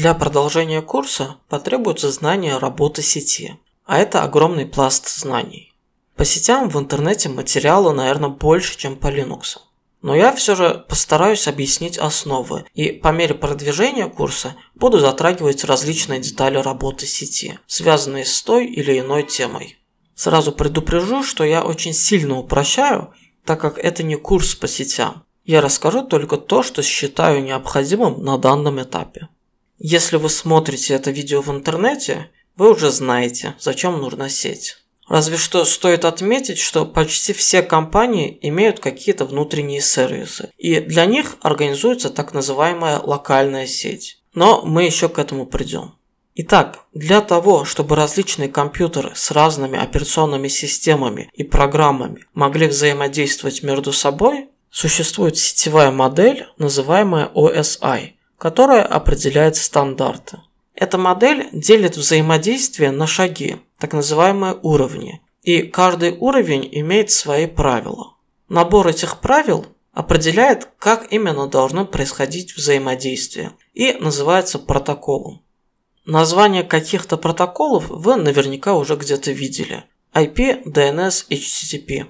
Для продолжения курса потребуется знание работы сети, а это огромный пласт знаний. По сетям в интернете материала, наверное, больше, чем по Linux. Но я все же постараюсь объяснить основы и по мере продвижения курса буду затрагивать различные детали работы сети, связанные с той или иной темой. Сразу предупрежу, что я очень сильно упрощаю, так как это не курс по сетям. Я расскажу только то, что считаю необходимым на данном этапе. Если вы смотрите это видео в интернете, вы уже знаете, зачем нужна сеть. Разве что стоит отметить, что почти все компании имеют какие-то внутренние сервисы, и для них организуется так называемая локальная сеть. Но мы еще к этому придем. Итак, для того, чтобы различные компьютеры с разными операционными системами и программами могли взаимодействовать между собой, существует сетевая модель, называемая OSI – которая определяет стандарты. Эта модель делит взаимодействие на шаги, так называемые уровни, и каждый уровень имеет свои правила. Набор этих правил определяет, как именно должно происходить взаимодействие и называется протоколом. Название каких-то протоколов вы наверняка уже где-то видели. IP, DNS, HTTP.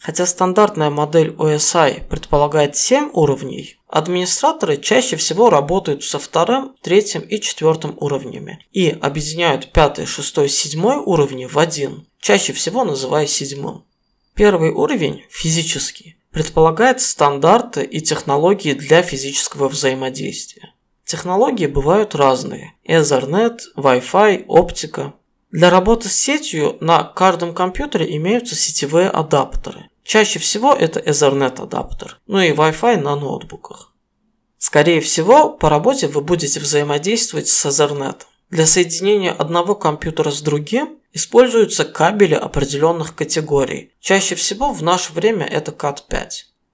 Хотя стандартная модель OSI предполагает 7 уровней, администраторы чаще всего работают со вторым, третьим и четвертым уровнями и объединяют пятый, шестой, седьмой уровни в один, чаще всего называя седьмым. Первый уровень, физический, предполагает стандарты и технологии для физического взаимодействия. Технологии бывают разные – Ethernet, Wi-Fi, оптика. Для работы с сетью на каждом компьютере имеются сетевые адаптеры. Чаще всего это Ethernet адаптер, ну и Wi-Fi на ноутбуках. Скорее всего, по работе вы будете взаимодействовать с Ethernet. Для соединения одного компьютера с другим используются кабели определенных категорий. Чаще всего в наше время это CAT5.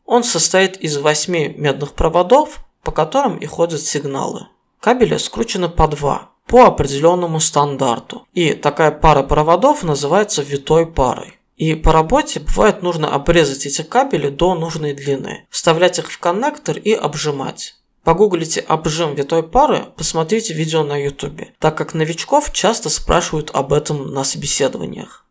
Он состоит из 8 медных проводов, по которым и ходят сигналы. Кабели скручены по два по определенному стандарту. И такая пара проводов называется витой парой. И по работе бывает нужно обрезать эти кабели до нужной длины, вставлять их в коннектор и обжимать. Погуглите обжим витой пары, посмотрите видео на ютубе, так как новичков часто спрашивают об этом на собеседованиях.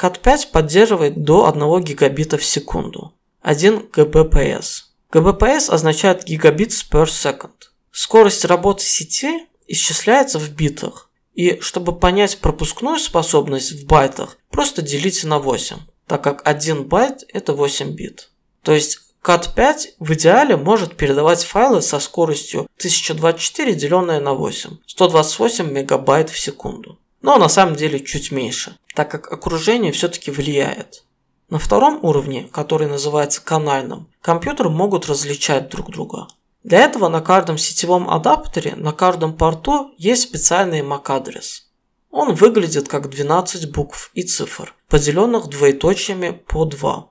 CAT5 поддерживает до 1 гигабита в секунду, 1 ГБПС. ГБПС означает гигабит per second. Скорость работы сети исчисляется в битах, и чтобы понять пропускную способность в байтах, просто делите на 8, так как 1 байт это 8 бит. То есть CAT5 в идеале может передавать файлы со скоростью 1024 деленное на 8, 128 мегабайт в секунду. Но на самом деле чуть меньше, так как окружение все-таки влияет. На втором уровне, который называется канальным, компьютеры могут различать друг друга. Для этого на каждом сетевом адаптере, на каждом порту есть специальный MAC-адрес. Он выглядит как 12 букв и цифр, поделенных двоеточиями по 2.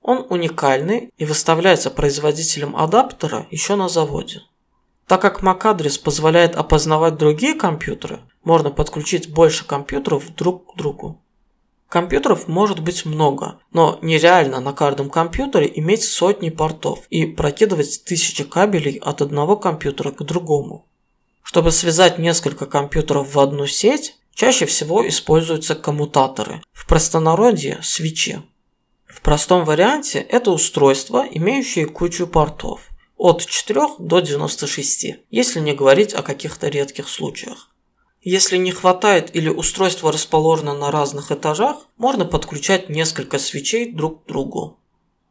Он уникальный и выставляется производителем адаптера еще на заводе. Так как MAC-адрес позволяет опознавать другие компьютеры, можно подключить больше компьютеров друг к другу. Компьютеров может быть много, но нереально на каждом компьютере иметь сотни портов и прокидывать тысячи кабелей от одного компьютера к другому. Чтобы связать несколько компьютеров в одну сеть, чаще всего используются коммутаторы, в простонародье – свечи. В простом варианте это устройства, имеющие кучу портов – от 4 до 96, если не говорить о каких-то редких случаях. Если не хватает или устройство расположено на разных этажах, можно подключать несколько свечей друг к другу.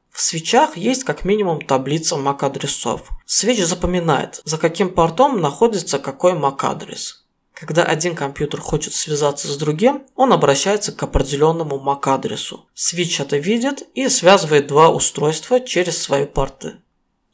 В свечах есть как минимум таблица MAC-адресов. Свеч запоминает, за каким портом находится какой MAC-адрес. Когда один компьютер хочет связаться с другим, он обращается к определенному MAC-адресу. Switch это видит и связывает два устройства через свои порты.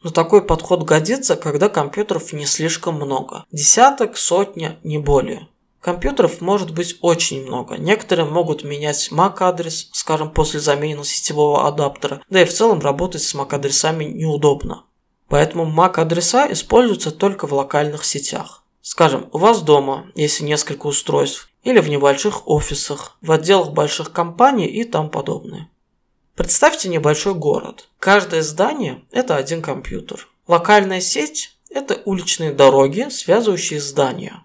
Но ну, такой подход годится, когда компьютеров не слишком много. Десяток, сотня, не более. Компьютеров может быть очень много. Некоторые могут менять MAC-адрес, скажем, после замены сетевого адаптера, да и в целом работать с MAC-адресами неудобно. Поэтому MAC-адреса используются только в локальных сетях. Скажем, у вас дома, если несколько устройств, или в небольших офисах, в отделах больших компаний и там подобное. Представьте небольшой город. Каждое здание – это один компьютер. Локальная сеть – это уличные дороги, связывающие здания.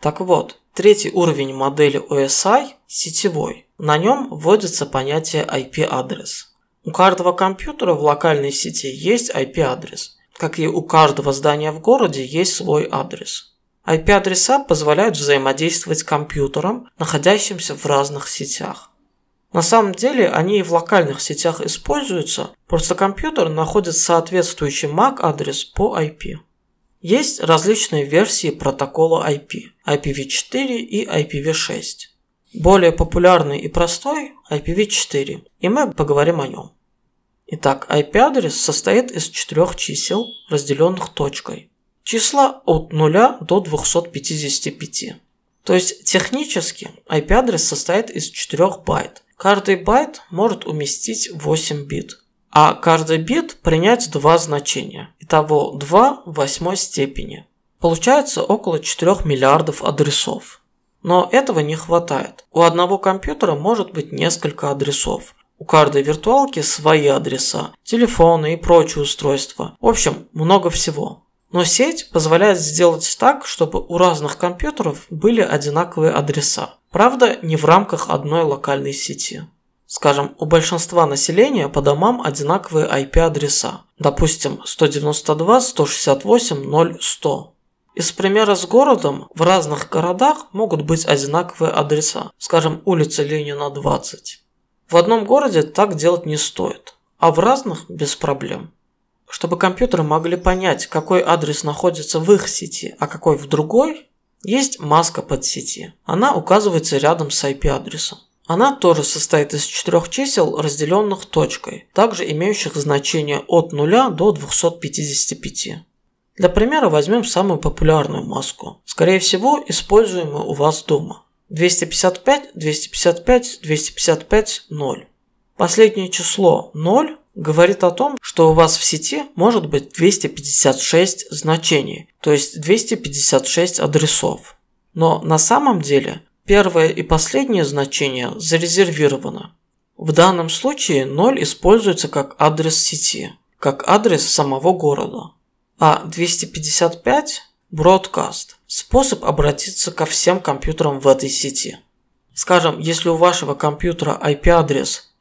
Так вот, третий уровень модели OSI – сетевой. На нем вводится понятие IP-адрес. У каждого компьютера в локальной сети есть IP-адрес, как и у каждого здания в городе есть свой адрес – IP-адреса позволяют взаимодействовать с компьютером, находящимся в разных сетях. На самом деле они и в локальных сетях используются, просто компьютер находит соответствующий MAC-адрес по IP. Есть различные версии протокола IP – IPv4 и IPv6. Более популярный и простой – IPv4, и мы поговорим о нем. Итак, IP-адрес состоит из четырех чисел, разделенных точкой. Числа от 0 до 255. То есть технически IP-адрес состоит из 4 байт, Каждый байт может уместить 8 бит, а каждый бит принять два значения, итого 2 в восьмой степени. Получается около 4 миллиардов адресов. Но этого не хватает. У одного компьютера может быть несколько адресов. У каждой виртуалки свои адреса, телефоны и прочие устройства. В общем, много всего. Но сеть позволяет сделать так, чтобы у разных компьютеров были одинаковые адреса. Правда, не в рамках одной локальной сети. Скажем, у большинства населения по домам одинаковые IP-адреса. Допустим, 192.168.0.100. Из примера с городом в разных городах могут быть одинаковые адреса. Скажем, улица Ленина 20. В одном городе так делать не стоит, а в разных без проблем. Чтобы компьютеры могли понять, какой адрес находится в их сети, а какой в другой, есть маска подсети. Она указывается рядом с IP-адресом. Она тоже состоит из четырех чисел, разделенных точкой, также имеющих значение от 0 до 255. Для примера возьмем самую популярную маску, скорее всего используемую у вас дома. 255, 255, 255, 0. Последнее число 0 говорит о том, что у вас в сети может быть 256 значений, то есть 256 адресов. Но на самом деле первое и последнее значение зарезервировано. В данном случае 0 используется как адрес сети, как адрес самого города. А 255 – бродкаст – способ обратиться ко всем компьютерам в этой сети. Скажем, если у вашего компьютера IP-адрес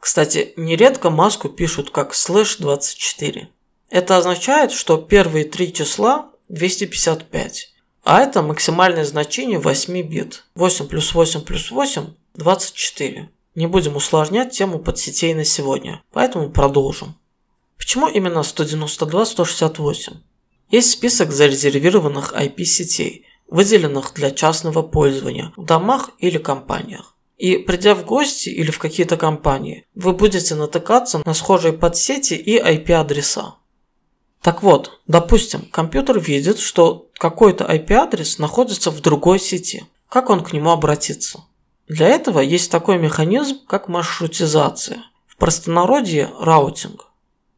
Кстати, нередко маску пишут как слэш 24. Это означает, что первые три числа 255, а это максимальное значение 8 бит. 8 плюс 8 плюс 8 – 24. Не будем усложнять тему подсетей на сегодня, поэтому продолжим. Почему именно 192-168? Есть список зарезервированных IP-сетей, выделенных для частного пользования в домах или компаниях. И придя в гости или в какие-то компании, вы будете натыкаться на схожие подсети и IP-адреса. Так вот, допустим, компьютер видит, что какой-то IP-адрес находится в другой сети. Как он к нему обратится? Для этого есть такой механизм, как маршрутизация. В простонародье – раутинг.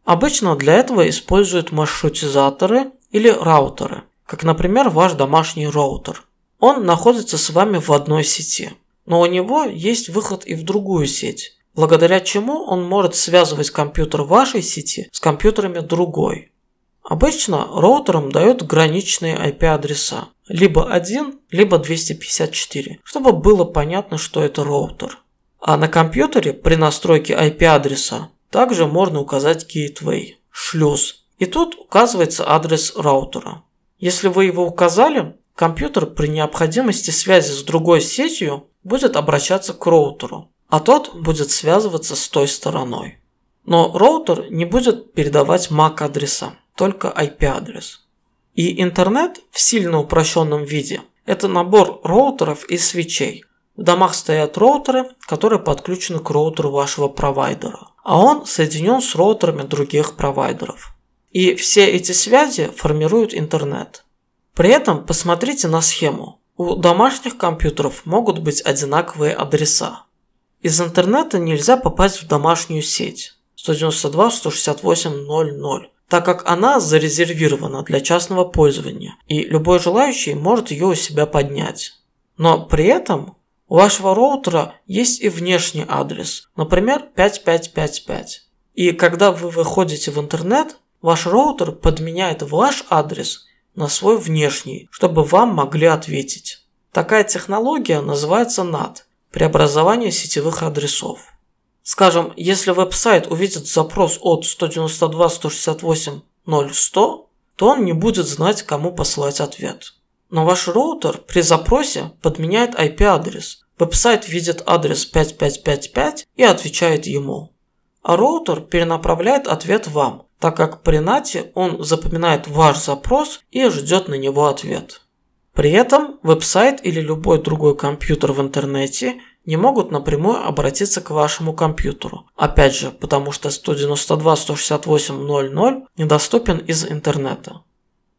Обычно для этого используют маршрутизаторы или раутеры, как, например, ваш домашний роутер. Он находится с вами в одной сети – но у него есть выход и в другую сеть, благодаря чему он может связывать компьютер вашей сети с компьютерами другой. Обычно роутерам дают граничные IP-адреса, либо 1, либо 254, чтобы было понятно, что это роутер. А на компьютере при настройке IP-адреса также можно указать gateway, шлюз, и тут указывается адрес роутера. Если вы его указали, Компьютер при необходимости связи с другой сетью будет обращаться к роутеру, а тот будет связываться с той стороной. Но роутер не будет передавать MAC-адреса, только IP-адрес. И интернет в сильно упрощенном виде – это набор роутеров и свечей. В домах стоят роутеры, которые подключены к роутеру вашего провайдера, а он соединен с роутерами других провайдеров. И все эти связи формируют интернет – при этом посмотрите на схему. У домашних компьютеров могут быть одинаковые адреса. Из интернета нельзя попасть в домашнюю сеть 192.168.0.0, так как она зарезервирована для частного пользования, и любой желающий может ее у себя поднять. Но при этом у вашего роутера есть и внешний адрес, например 5555. И когда вы выходите в интернет, ваш роутер подменяет ваш адрес на свой внешний, чтобы вам могли ответить. Такая технология называется NAT – преобразование сетевых адресов. Скажем, если веб-сайт увидит запрос от 192.168.0.100, то он не будет знать, кому посылать ответ. Но ваш роутер при запросе подменяет IP-адрес. Веб-сайт видит адрес 5555 и отвечает ему. А роутер перенаправляет ответ вам, так как при нате он запоминает ваш запрос и ждет на него ответ. При этом веб-сайт или любой другой компьютер в интернете не могут напрямую обратиться к вашему компьютеру. Опять же, потому что 192.168.0.0 недоступен из интернета.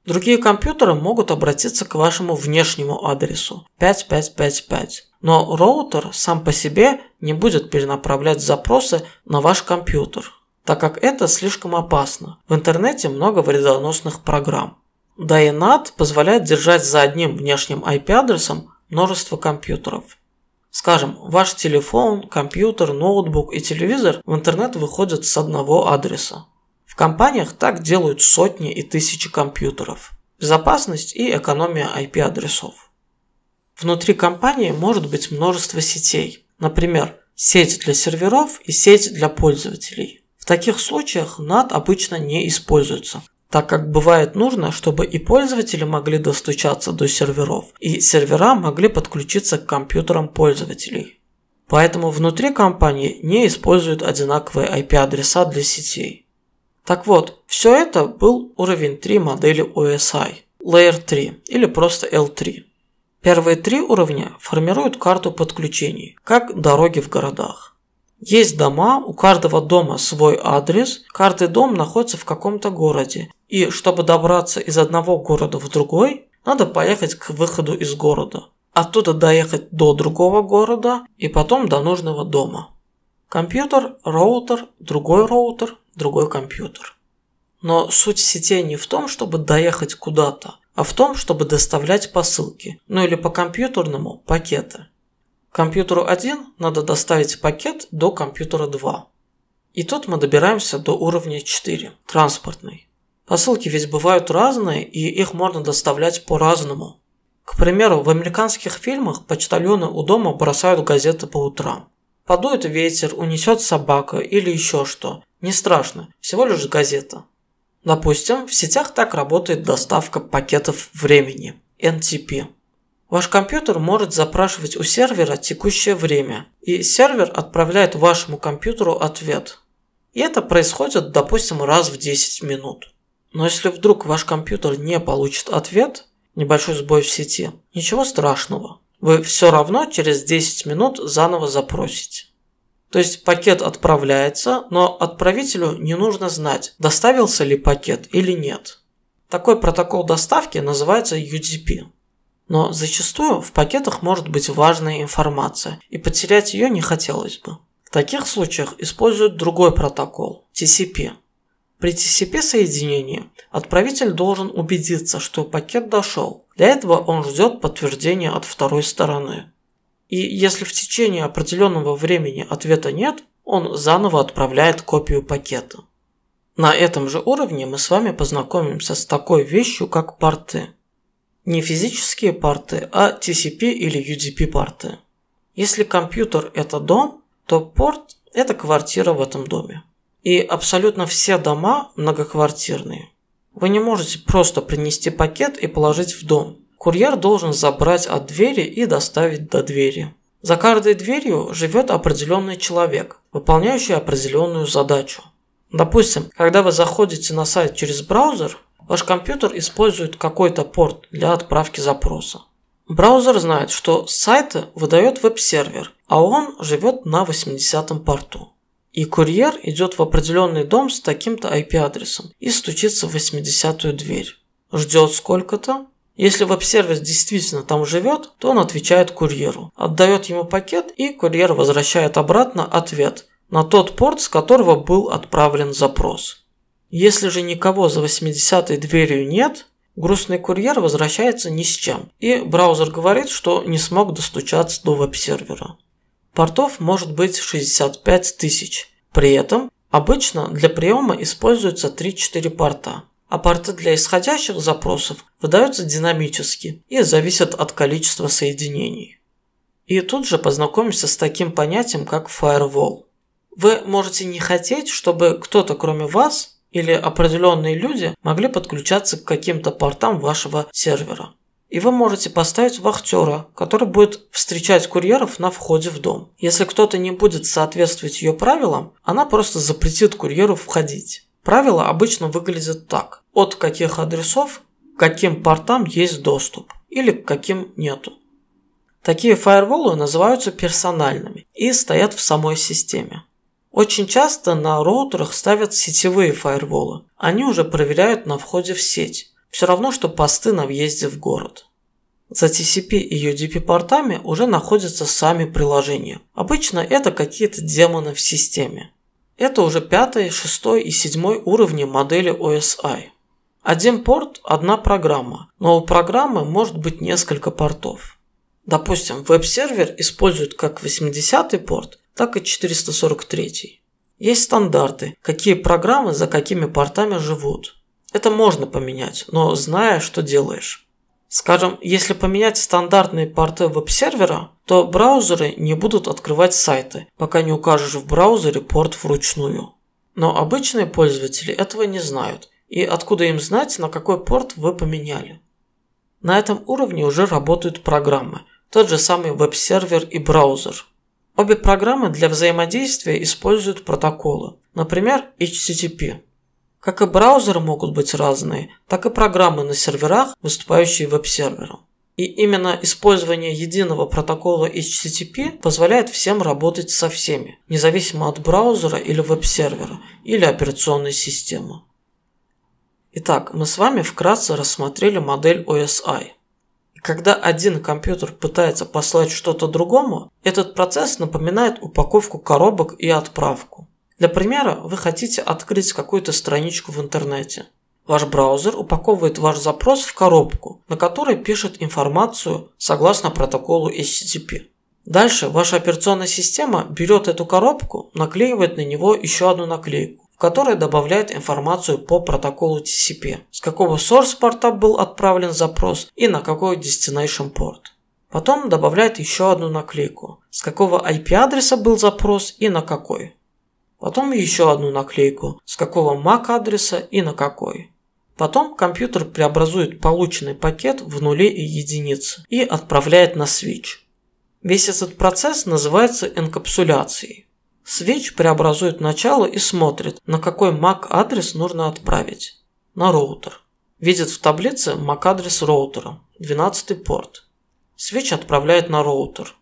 Другие компьютеры могут обратиться к вашему внешнему адресу 5555, но роутер сам по себе не будет перенаправлять запросы на ваш компьютер так как это слишком опасно. В интернете много вредоносных программ. Да позволяет держать за одним внешним IP-адресом множество компьютеров. Скажем, ваш телефон, компьютер, ноутбук и телевизор в интернет выходят с одного адреса. В компаниях так делают сотни и тысячи компьютеров. Безопасность и экономия IP-адресов. Внутри компании может быть множество сетей, например, сеть для серверов и сеть для пользователей. В таких случаях NAT обычно не используется, так как бывает нужно, чтобы и пользователи могли достучаться до серверов, и сервера могли подключиться к компьютерам пользователей. Поэтому внутри компании не используют одинаковые IP-адреса для сетей. Так вот, все это был уровень 3 модели OSI, Layer 3 или просто L3. Первые три уровня формируют карту подключений, как дороги в городах. Есть дома, у каждого дома свой адрес, каждый дом находится в каком-то городе. И чтобы добраться из одного города в другой, надо поехать к выходу из города. Оттуда доехать до другого города и потом до нужного дома. Компьютер, роутер, другой роутер, другой компьютер. Но суть сетей не в том, чтобы доехать куда-то, а в том, чтобы доставлять посылки, ну или по компьютерному пакеты компьютеру 1 надо доставить пакет до компьютера 2. И тут мы добираемся до уровня 4, транспортный. Посылки ведь бывают разные, и их можно доставлять по-разному. К примеру, в американских фильмах почтальоны у дома бросают газеты по утрам. Подует ветер, унесет собака или еще что. Не страшно, всего лишь газета. Допустим, в сетях так работает доставка пакетов времени, NTP. Ваш компьютер может запрашивать у сервера текущее время, и сервер отправляет вашему компьютеру ответ. И это происходит, допустим, раз в 10 минут. Но если вдруг ваш компьютер не получит ответ, небольшой сбой в сети, ничего страшного. Вы все равно через 10 минут заново запросите. То есть пакет отправляется, но отправителю не нужно знать, доставился ли пакет или нет. Такой протокол доставки называется UDP но зачастую в пакетах может быть важная информация, и потерять ее не хотелось бы. В таких случаях используют другой протокол – TCP. При TCP соединении отправитель должен убедиться, что пакет дошел. Для этого он ждет подтверждения от второй стороны. И если в течение определенного времени ответа нет, он заново отправляет копию пакета. На этом же уровне мы с вами познакомимся с такой вещью, как порты. Не физические порты, а TCP или UDP порты. Если компьютер – это дом, то порт – это квартира в этом доме. И абсолютно все дома многоквартирные. Вы не можете просто принести пакет и положить в дом. Курьер должен забрать от двери и доставить до двери. За каждой дверью живет определенный человек, выполняющий определенную задачу. Допустим, когда вы заходите на сайт через браузер, Ваш компьютер использует какой-то порт для отправки запроса. Браузер знает, что с выдает веб-сервер, а он живет на 80-м порту. И курьер идет в определенный дом с таким-то IP-адресом и стучится в 80-ю дверь. Ждет сколько-то. Если веб-сервис действительно там живет, то он отвечает курьеру, отдает ему пакет и курьер возвращает обратно ответ на тот порт, с которого был отправлен запрос. Если же никого за 80-й дверью нет, грустный курьер возвращается ни с чем, и браузер говорит, что не смог достучаться до веб-сервера. Портов может быть 65 тысяч. При этом обычно для приема используются 3-4 порта, а порты для исходящих запросов выдаются динамически и зависят от количества соединений. И тут же познакомимся с таким понятием, как firewall. Вы можете не хотеть, чтобы кто-то кроме вас или определенные люди могли подключаться к каким-то портам вашего сервера. И вы можете поставить вахтера, который будет встречать курьеров на входе в дом. Если кто-то не будет соответствовать ее правилам, она просто запретит курьеру входить. Правила обычно выглядят так. От каких адресов к каким портам есть доступ или к каким нету. Такие фаерволы называются персональными и стоят в самой системе. Очень часто на роутерах ставят сетевые фаерволы. Они уже проверяют на входе в сеть. Все равно, что посты на въезде в город. За TCP и UDP-портами уже находятся сами приложения. Обычно это какие-то демоны в системе. Это уже пятый, шестой и седьмой уровни модели OSI. Один порт – одна программа, но у программы может быть несколько портов. Допустим, веб-сервер использует как 80-й порт, так и 443. Есть стандарты, какие программы за какими портами живут. Это можно поменять, но зная, что делаешь. Скажем, если поменять стандартные порты веб-сервера, то браузеры не будут открывать сайты, пока не укажешь в браузере порт вручную. Но обычные пользователи этого не знают, и откуда им знать, на какой порт вы поменяли. На этом уровне уже работают программы, тот же самый веб-сервер и браузер – Обе программы для взаимодействия используют протоколы, например, HTTP. Как и браузеры могут быть разные, так и программы на серверах, выступающие веб-сервером. И именно использование единого протокола HTTP позволяет всем работать со всеми, независимо от браузера или веб-сервера, или операционной системы. Итак, мы с вами вкратце рассмотрели модель OSI. Когда один компьютер пытается послать что-то другому, этот процесс напоминает упаковку коробок и отправку. Для примера, вы хотите открыть какую-то страничку в интернете. Ваш браузер упаковывает ваш запрос в коробку, на которой пишет информацию согласно протоколу HTTP. Дальше ваша операционная система берет эту коробку, наклеивает на него еще одну наклейку которые добавляет информацию по протоколу TCP, с какого source порта был отправлен запрос и на какой destination порт. Потом добавляет еще одну наклейку, с какого IP-адреса был запрос и на какой. Потом еще одну наклейку, с какого MAC-адреса и на какой. Потом компьютер преобразует полученный пакет в нули и единицы и отправляет на switch. Весь этот процесс называется энкапсуляцией. Switch преобразует начало и смотрит, на какой MAC-адрес нужно отправить. На роутер. Видит в таблице MAC-адрес роутера, 12 порт. Switch отправляет на роутер.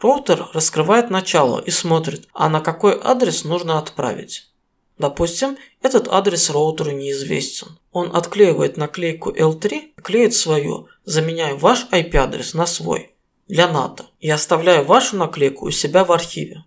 Роутер раскрывает начало и смотрит, а на какой адрес нужно отправить. Допустим, этот адрес роутеру неизвестен. Он отклеивает наклейку L3 и клеит свою, заменяя ваш IP-адрес на свой, для НАТО, и оставляя вашу наклейку у себя в архиве.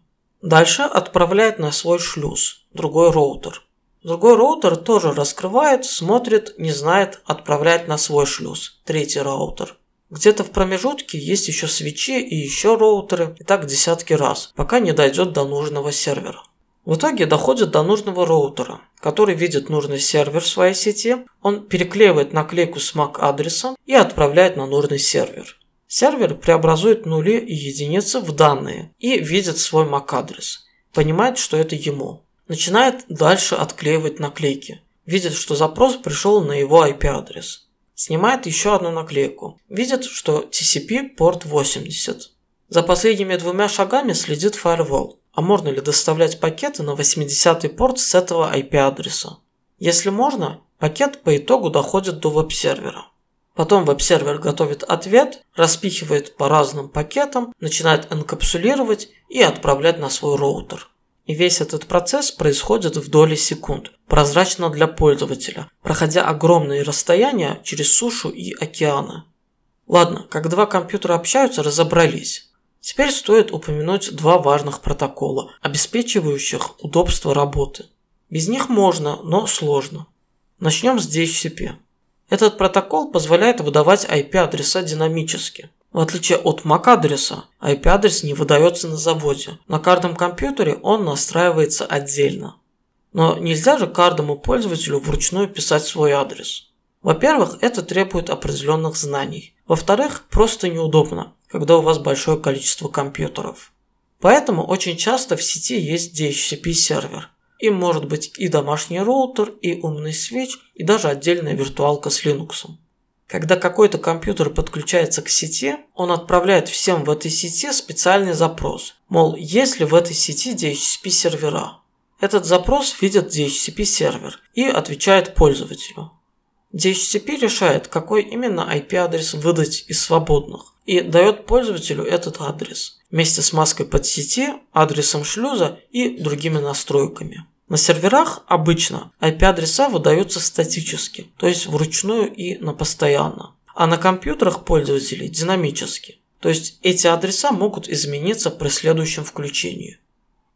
Дальше отправляет на свой шлюз, другой роутер. Другой роутер тоже раскрывает, смотрит, не знает, отправляет на свой шлюз, третий роутер. Где-то в промежутке есть еще свечи и еще роутеры, и так десятки раз, пока не дойдет до нужного сервера. В итоге доходит до нужного роутера, который видит нужный сервер в своей сети, он переклеивает наклейку с MAC адресом и отправляет на нужный сервер. Сервер преобразует нули и единицы в данные и видит свой MAC-адрес. Понимает, что это ему. Начинает дальше отклеивать наклейки. Видит, что запрос пришел на его IP-адрес. Снимает еще одну наклейку. Видит, что TCP порт 80. За последними двумя шагами следит Firewall. А можно ли доставлять пакеты на 80 порт с этого IP-адреса? Если можно, пакет по итогу доходит до веб-сервера. Потом веб-сервер готовит ответ, распихивает по разным пакетам, начинает энкапсулировать и отправлять на свой роутер. И весь этот процесс происходит в доли секунд, прозрачно для пользователя, проходя огромные расстояния через сушу и океаны. Ладно, как два компьютера общаются, разобрались. Теперь стоит упомянуть два важных протокола, обеспечивающих удобство работы. Без них можно, но сложно. Начнем с DHCP. Этот протокол позволяет выдавать IP-адреса динамически. В отличие от MAC-адреса, IP-адрес не выдается на заводе. На каждом компьютере он настраивается отдельно. Но нельзя же каждому пользователю вручную писать свой адрес. Во-первых, это требует определенных знаний. Во-вторых, просто неудобно, когда у вас большое количество компьютеров. Поэтому очень часто в сети есть DHCP-сервер – и может быть и домашний роутер, и умный свеч, и даже отдельная виртуалка с Linux. Когда какой-то компьютер подключается к сети, он отправляет всем в этой сети специальный запрос, мол, есть ли в этой сети DHCP сервера. Этот запрос видит DHCP сервер и отвечает пользователю. DHCP решает, какой именно IP-адрес выдать из свободных и дает пользователю этот адрес вместе с маской подсети, адресом шлюза и другими настройками. На серверах обычно IP-адреса выдаются статически, то есть вручную и на постоянно, а на компьютерах пользователей динамически, то есть эти адреса могут измениться при следующем включении.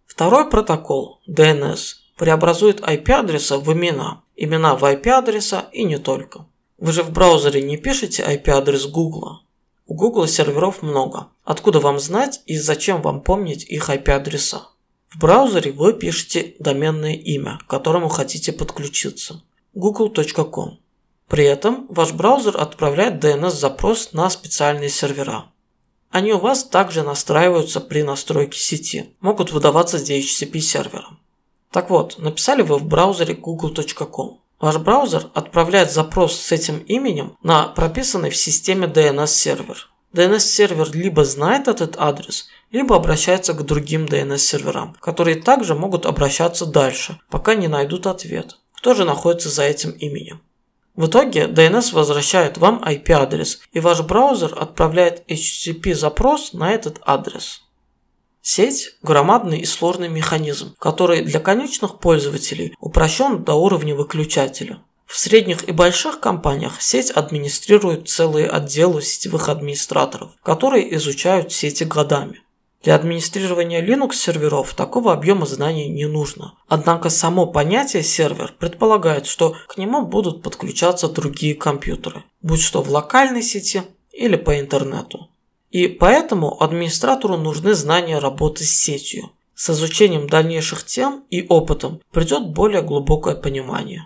Второй протокол – DNS – преобразует IP-адреса в имена, имена в IP-адреса и не только. Вы же в браузере не пишете IP-адрес Google. У Google серверов много. Откуда вам знать и зачем вам помнить их IP-адреса? В браузере вы пишете доменное имя, к которому хотите подключиться. google.com При этом ваш браузер отправляет DNS-запрос на специальные сервера. Они у вас также настраиваются при настройке сети, могут выдаваться DHCP сервером. Так вот, написали вы в браузере google.com. Ваш браузер отправляет запрос с этим именем на прописанный в системе DNS-сервер. DNS-сервер либо знает этот адрес, либо обращается к другим DNS-серверам, которые также могут обращаться дальше, пока не найдут ответ, кто же находится за этим именем. В итоге DNS возвращает вам IP-адрес, и ваш браузер отправляет HTTP-запрос на этот адрес. Сеть – громадный и сложный механизм, который для конечных пользователей упрощен до уровня выключателя. В средних и больших компаниях сеть администрирует целые отделы сетевых администраторов, которые изучают сети годами. Для администрирования Linux-серверов такого объема знаний не нужно. Однако само понятие «сервер» предполагает, что к нему будут подключаться другие компьютеры, будь что в локальной сети или по интернету. И поэтому администратору нужны знания работы с сетью. С изучением дальнейших тем и опытом придет более глубокое понимание.